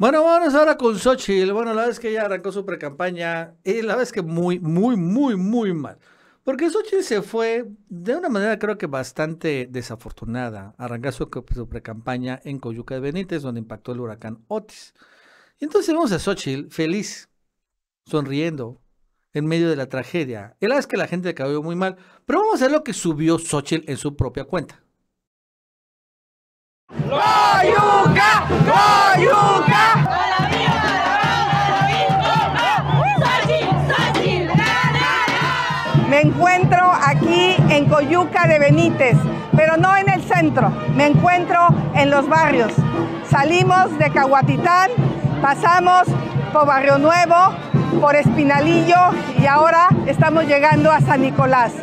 Bueno, vamos ahora con Xochitl. Bueno, la vez que ya arrancó su precampaña y la vez que muy, muy, muy, muy mal. Porque Xochitl se fue de una manera creo que bastante desafortunada. Arrancó su, su precampaña en Coyuca de Benítez, donde impactó el huracán Otis. Y entonces vemos a Xochitl feliz, sonriendo, en medio de la tragedia. Y la que la gente cayó muy mal. Pero vamos a ver lo que subió Xochitl en su propia cuenta. ¡Coyuca! ¡Coyuca! yuca de Benítez, pero no en el centro, me encuentro en los barrios. Salimos de Cahuatitán, pasamos por Barrio Nuevo, por Espinalillo y ahora estamos llegando a San Nicolás.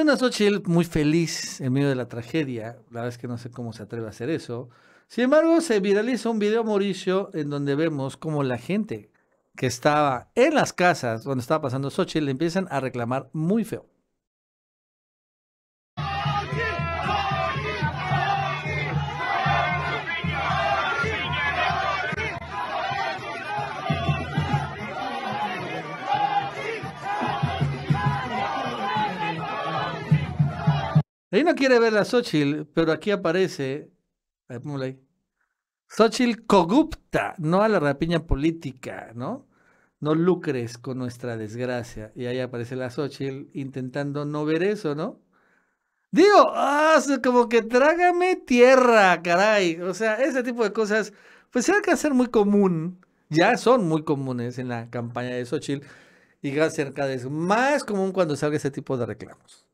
Una Xochitl muy feliz en medio de la tragedia, la verdad es que no sé cómo se atreve a hacer eso. Sin embargo, se viraliza un video Mauricio en donde vemos cómo la gente que estaba en las casas donde estaba pasando Xochitl le empiezan a reclamar muy feo. Ahí no quiere ver a Xochitl, pero aquí aparece. Ahí, ahí. Xochitl Cogupta, no a la rapiña política, ¿no? No lucres con nuestra desgracia. Y ahí aparece la Xochitl intentando no ver eso, ¿no? Digo, ah, como que trágame tierra, caray. O sea, ese tipo de cosas, pues se que ser muy común, ya son muy comunes en la campaña de Xochitl y a cerca de eso. Más común cuando salga ese tipo de reclamos.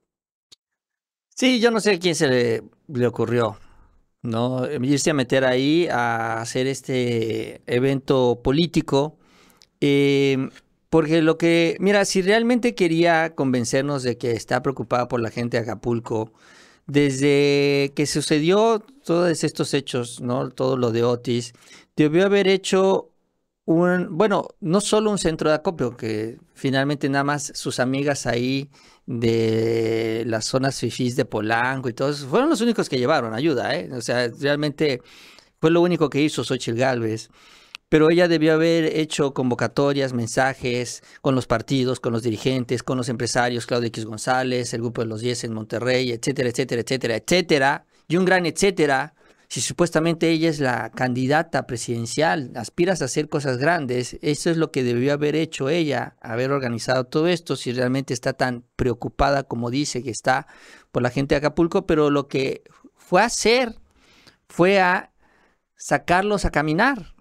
Sí, yo no sé a quién se le, ocurrió, ¿no? Em, irse a meter ahí a hacer este evento político. Em, porque lo que, mira, si realmente quería convencernos de que está preocupada por la gente de Acapulco, desde que sucedió todos estos hechos, ¿no? Todo lo de Otis, debió haber hecho un, bueno, no solo un centro de acopio, que finalmente nada más sus amigas ahí de las zonas fifís de Polanco y todos, fueron los únicos que llevaron ayuda, ¿eh? O sea, realmente fue lo único que hizo Xochitl Galvez. Pero ella debió haber hecho convocatorias, mensajes con los partidos, con los dirigentes, con los empresarios, Claudio X González, el Grupo de los 10 en Monterrey, etcétera, etcétera, etcétera, etcétera. Y un gran etcétera si supuestamente ella es la candidata presidencial, aspiras a hacer cosas grandes, eso es lo que debió haber hecho ella, haber organizado todo esto, si realmente está tan preocupada como dice que está por la gente de Acapulco, pero lo que fue a hacer fue a sacarlos a caminar.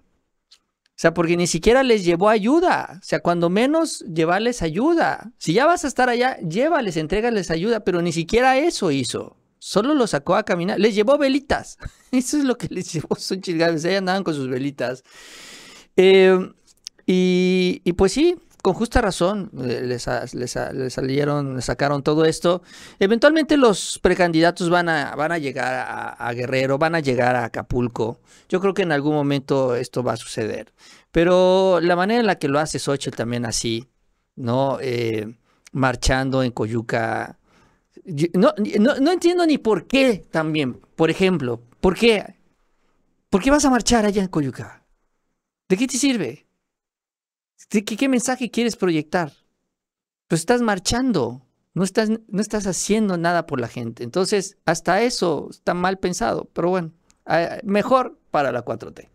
O sea, porque ni siquiera les llevó ayuda. O sea, cuando menos llevarles ayuda. Si ya vas a estar allá, llévales, entregales ayuda, pero ni siquiera eso hizo solo lo sacó a caminar. Les llevó velitas. Eso es lo que les llevó Son chilgales, Ahí andaban con sus velitas. Em, y, pues sí, con justa razón eh, les, salieron, le sacaron todo esto. Eventualmente los precandidatos van a, van a llegar a, Guerrero, van a llegar a Acapulco. Yo creo que en algún momento esto va a suceder. Pero la manera en la que lo hace Xochitl también así, ¿no? Eh, marchando en Coyuca, no, no, entiendo ni por qué también, por ejemplo, ¿por qué? ¿Por qué vas a marchar allá en Coyuca? ¿De qué te sirve? ¿Qué, mensaje quieres proyectar? Pues estás marchando, no estás, no estás haciendo nada por la gente. Entonces, hasta eso está mal pensado, pero bueno, mejor para la 4T.